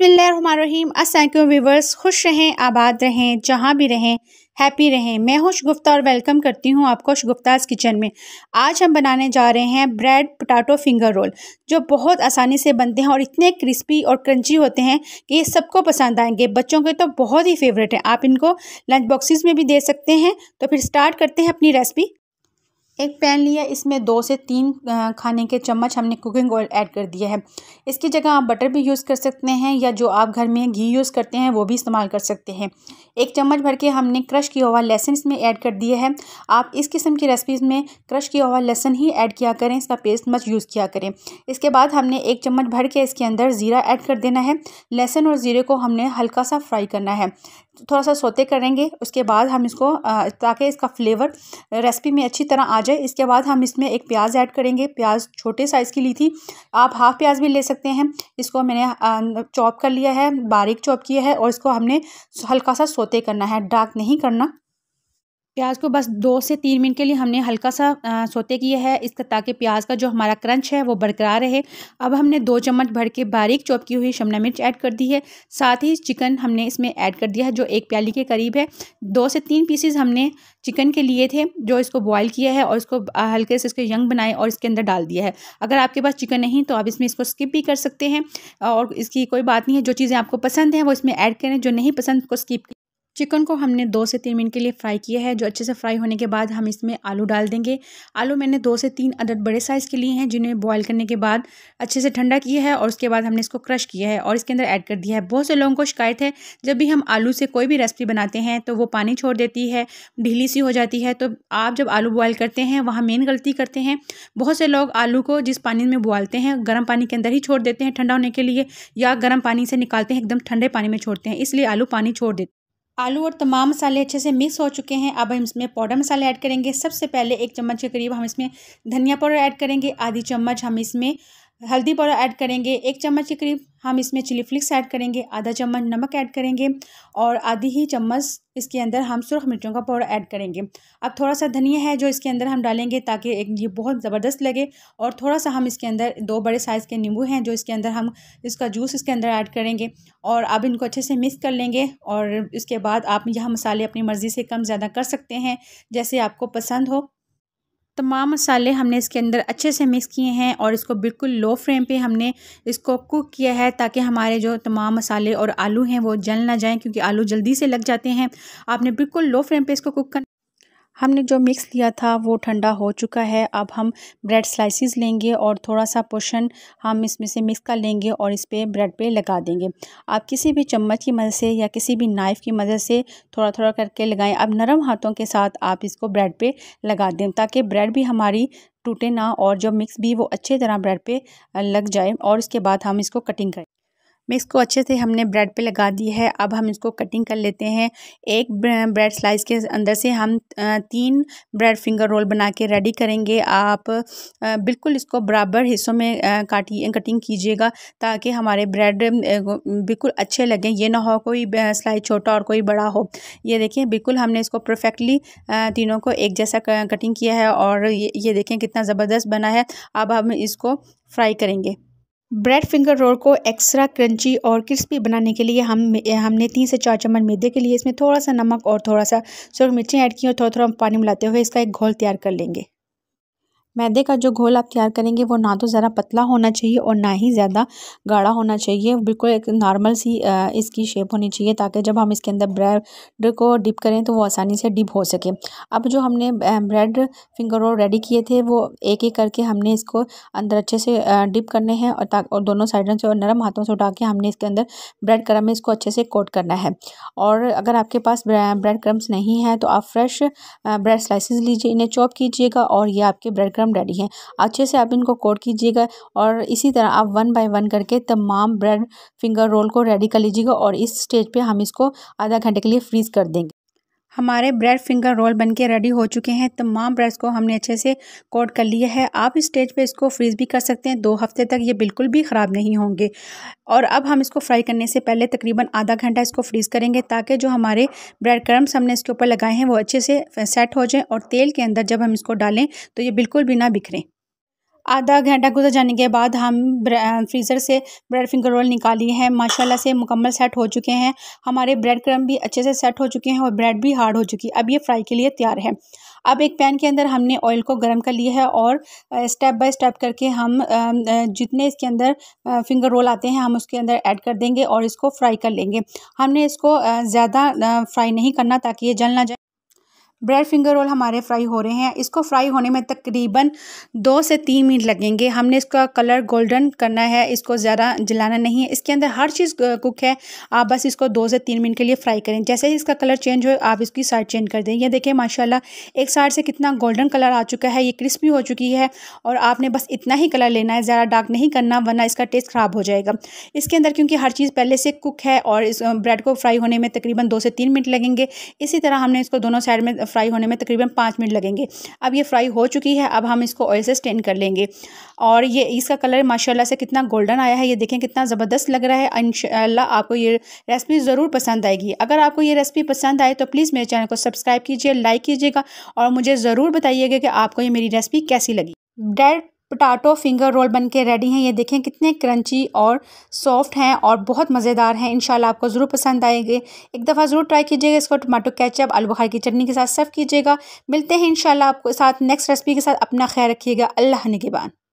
बिसमीम असलम व्यूवर्स खुश रहें आबाद रहें जहाँ भी रहें हैप्पी रहें मैं हूँ गुप्ता और वेलकम करती हूँ आपको गुफ्ताज किचन में आज हम बनाने जा रहे हैं ब्रेड पोटाटो फिंगर रोल जो बहुत आसानी से बनते हैं और इतने क्रिस्पी और क्रंची होते हैं कि ये सबको पसंद आएंगे बच्चों के तो बहुत ही फेवरेट हैं आप इनको लंच बॉक्सेस में भी दे सकते हैं तो फिर स्टार्ट करते हैं अपनी रेसिपी एक पैन लिया इसमें दो से तीन खाने के चम्मच हमने कुकिंग ऑयल ऐड कर दिया है इसकी जगह आप बटर भी यूज़ कर सकते हैं या जो आप घर में घी यूज़ करते हैं वो भी इस्तेमाल कर सकते हैं एक चम्मच भर के हमने क्रश किया हुआ लहसन इसमें ऐड कर दिया है आप इस किस्म की रेसिपीज़ में क्रश किया हुआ लहसन ही ऐड किया करें इसका पेस्ट मच यूज़ किया करें इसके बाद हमने एक चम्मच भर के इसके अंदर ज़ीरा ऐड कर देना है लहसन और ज़ीरे को हमने हल्का सा फ्राई करना है थोड़ा सा सोते करेंगे उसके बाद हम इसको ताकि इसका फ्लेवर रेसिपी में अच्छी तरह आ जाए इसके बाद हम इसमें एक प्याज ऐड करेंगे प्याज छोटे साइज़ की ली थी आप हाफ़ प्याज भी ले सकते हैं इसको मैंने चॉप कर लिया है बारीक चॉप किया है और इसको हमने हल्का सा सोते करना है डार्क नहीं करना प्याज को बस दो से तीन मिनट के लिए हमने हल्का सा सोते किया है इसका ताकि प्याज का जो हमारा क्रंच है वो बरकरार रहे अब हमने दो चम्मच भर के बारीक चॉप की हुई शिमला मिर्च ऐड कर दी है साथ ही चिकन हमने इसमें ऐड कर दिया है जो एक प्याली के करीब है दो से तीन पीसेस हमने चिकन के लिए थे जो इसको बॉयल किया है और इसको हल्के से इसके यंग बनाए और इसके अंदर डाल दिया है अगर आपके पास चिकन नहीं तो आप इसमें इसको स्किप भी कर सकते हैं और इसकी कोई बात नहीं है जो चीज़ें आपको पसंद हैं वो इसमें ऐड करें जो नहीं पसंद उसको स्किप चिकन को हमने दो से तीन मिनट के लिए फ्राई किया है जो अच्छे से फ्राई होने के बाद हम इसमें आलू डाल देंगे आलू मैंने दो से तीन अदद बड़े साइज़ के लिए हैं जिन्हें बॉयल करने के बाद अच्छे से ठंडा किया है और उसके बाद हमने इसको क्रश किया है और इसके अंदर ऐड कर दिया है बहुत से लोगों को शिकायत है जब भी हम आलू से कोई भी रेसिपी बनाते हैं तो वो पानी छोड़ देती है ढीली सी हो जाती है तो आप जब आलू बॉयल करते हैं वहाँ मेन गलती करते हैं बहुत से लोग आलू को जिस पानी में बॉलते हैं गर्म पानी के अंदर ही छोड़ देते हैं ठंडा होने के लिए या गर्म पानी से निकालते हैं एकदम ठंडे पानी में छोड़ते हैं इसलिए आलू पानी छोड़ देते आलू और तमाम मसाले अच्छे से मिक्स हो चुके हैं अब हम इसमें पाउडर मसाले ऐड करेंगे सबसे पहले एक चम्मच के करीब हम इसमें धनिया पाउडर ऐड करेंगे आधी चम्मच हम इसमें हल्दी पाउडर ऐड करेंगे एक चम्मच के करीब हम इसमें चिली फ्लिक्स ऐड करेंगे आधा चम्मच नमक ऐड करेंगे और आधी ही चम्मच इसके अंदर हम सुरख मिर्चों का पाउडर ऐड करेंगे अब थोड़ा सा धनिया है जो इसके अंदर हम डालेंगे ताकि एक ये बहुत ज़बरदस्त लगे और थोड़ा सा हम इसके अंदर दो बड़े साइज़ के नींबू हैं जो इसके अंदर हम इसका जूस इसके अंदर ऐड करेंगे और अब इनको अच्छे से मिक्स कर लेंगे और इसके बाद आप यह मसाले अपनी मर्ज़ी से कम ज़्यादा कर सकते हैं जैसे आपको पसंद हो तमाम मसाले हमने इसके अंदर अच्छे से मिक्स किए हैं और इसको बिल्कुल लो फ्लेम पे हमने इसको कुक किया है ताकि हमारे जो तमाम मसाले और आलू हैं वो जल ना जाएं क्योंकि आलू जल्दी से लग जाते हैं आपने बिल्कुल लो फ्लेम पे इसको कुक करना हमने जो मिक्स लिया था वो ठंडा हो चुका है अब हम ब्रेड स्लाइसेस लेंगे और थोड़ा सा पोर्शन हम इसमें से मिक्स कर लेंगे और इस पर ब्रेड पे लगा देंगे आप किसी भी चम्मच की मदद से या किसी भी नाइफ़ की मदद से थोड़ा थोड़ा करके लगाएं अब नरम हाथों के साथ आप इसको ब्रेड पे लगा दें ताकि ब्रेड भी हमारी टूटे ना और जो मिक्स भी वो अच्छे तरह ब्रेड पर लग जाए और उसके बाद हम इसको कटिंग करें मैं इसको अच्छे से हमने ब्रेड पे लगा दी है अब हम इसको कटिंग कर लेते हैं एक ब्रेड स्लाइस के अंदर से हम तीन ब्रेड फिंगर रोल बना के रेडी करेंगे आप बिल्कुल इसको बराबर हिस्सों में काटी कटिंग कीजिएगा ताकि हमारे ब्रेड बिल्कुल अच्छे लगें ये ना हो कोई स्लाइस छोटा और कोई बड़ा हो ये देखें बिल्कुल हमने इसको परफेक्टली तीनों को एक जैसा कटिंग किया है और ये ये देखें कितना ज़बरदस्त बना है अब हम इसको फ्राई करेंगे ब्रेड फिंगर रोल को एक्स्ट्रा क्रंची और क्रिस्पी बनाने के लिए हम हमने तीन से चार चम्मच मैदे के लिए इसमें थोड़ा सा नमक और थोड़ा सा सुरख मिर्चें ऐड की और थोड़ा थोड़ा पानी मिलाते हुए इसका एक घोल तैयार कर लेंगे मैदे का जो घोल आप तैयार करेंगे वो ना तो ज़रा पतला होना चाहिए और ना ही ज़्यादा गाढ़ा होना चाहिए बिल्कुल एक नॉर्मल सी इसकी शेप होनी चाहिए ताकि जब हम इसके अंदर ब्रेड को डिप करें तो वो आसानी से डिप हो सके अब जो हमने ब्रेड फिंगर रोल रेडी किए थे वो एक एक करके हमने इसको अंदर अच्छे से डिप करने हैं और और दोनों साइडों से और नरम हाथों से उठा के हमने इसके अंदर ब्रेड क्रम में इसको अच्छे से कोट करना है और अगर आपके पास ब्रेड क्रम्स नहीं है तो आप फ्रेश ब्रेड स्लाइसिस लीजिए इन्हें चॉप कीजिएगा और ये आपके ब्रेड क्रम ड्रम रेडी है अच्छे से आप इनको कोट कीजिएगा और इसी तरह आप वन बाय वन करके तमाम ब्रेड फिंगर रोल को रेडी कर लीजिएगा और इस स्टेज पे हम इसको आधा घंटे के लिए फ्रीज़ कर देंगे हमारे ब्रेड फिंगर रोल बनके रेडी हो चुके हैं तमाम ब्रेड्स को हमने अच्छे से कोट कर लिया है आप इस स्टेज पे इसको फ्रीज़ भी कर सकते हैं दो हफ्ते तक ये बिल्कुल भी ख़राब नहीं होंगे और अब हम इसको फ्राई करने से पहले तकरीबन आधा घंटा इसको फ्रीज़ करेंगे ताकि जो हमारे ब्रेड क्रम्स हमने इसके ऊपर लगाए हैं वो अच्छे से सेट हो जाएँ और तेल के अंदर जब हम इसको डालें तो ये बिल्कुल भी ना बिखरें आधा घंटा गुजर जाने के बाद हम फ्रीज़र से ब्रेड फिंगर रोल निकाली हैं माशाल्लाह से मुकम्मल सेट हो चुके हैं हमारे ब्रेड क्रम भी अच्छे से सेट हो चुके हैं और ब्रेड भी हार्ड हो चुकी है अब ये फ्राई के लिए तैयार है अब एक पैन के अंदर हमने ऑयल को गर्म कर लिया है और स्टेप बाय स्टेप करके हम जितने इसके अंदर फिंगर रोल आते हैं हम उसके अंदर ऐड कर देंगे और इसको फ्राई कर लेंगे हमने इसको ज़्यादा फ्राई नहीं करना ताकि ये जल ना जाए ब्रेड फिंगर रोल हमारे फ्राई हो रहे हैं इसको फ्राई होने में तकरीबन दो से तीन मिनट लगेंगे हमने इसका कलर गोल्डन करना है इसको ज़्यादा जलाना नहीं है इसके अंदर हर चीज़ कुक है आप बस इसको दो से तीन मिनट के लिए फ्राई करें जैसे ही इसका कलर चेंज हो आप इसकी साइड चेंज कर दें यह देखें माशाला एक साइड से कितना गोल्डन कलर आ चुका है ये क्रिस्पी हो चुकी है और आपने बस इतना ही कलर लेना है ज़्यादा डार्क नहीं करना वरना इसका टेस्ट ख़राब हो जाएगा इसके अंदर क्योंकि हर चीज़ पहले से कुक है और इस ब्रेड को फ्राई होने में तकरीबन दो से तीन मिनट लगेंगे इसी तरह हमने इसको दोनों साइड में फ्राई होने में तकरीबन पाँच मिनट लगेंगे अब ये फ्राई हो चुकी है अब हम इसको ऑयल से स्टेन कर लेंगे और ये इसका कलर माशाल्लाह से कितना गोल्डन आया है ये देखें कितना ज़बरदस्त लग रहा है इन आपको ये रेसिपी ज़रूर पसंद आएगी अगर आपको ये रेसिपी पसंद आए तो प्लीज़ मेरे चैनल को सब्सक्राइब कीजिए लाइक कीजिएगा और मुझे ज़रूर बताइएगा कि आपको ये मेरी रेसिपी कैसी लगी डेट पटाटो फिंगर रोल बन के रेडी हैं ये देखें कितने क्रंची और सॉफ्ट हैं और बहुत मज़ेदार हैं इंशाल्लाह आपको ज़रूर पसंद आएंगे एक दफ़ा ज़रूर ट्राई कीजिएगा इसको टमाटो केचप आलू बुखार की चटनी के साथ सर्व कीजिएगा मिलते हैं इंशाल्लाह आपको साथ नेक्स्ट रेसिपी के साथ अपना ख्याल रखिएगा अल्लाह निगेबान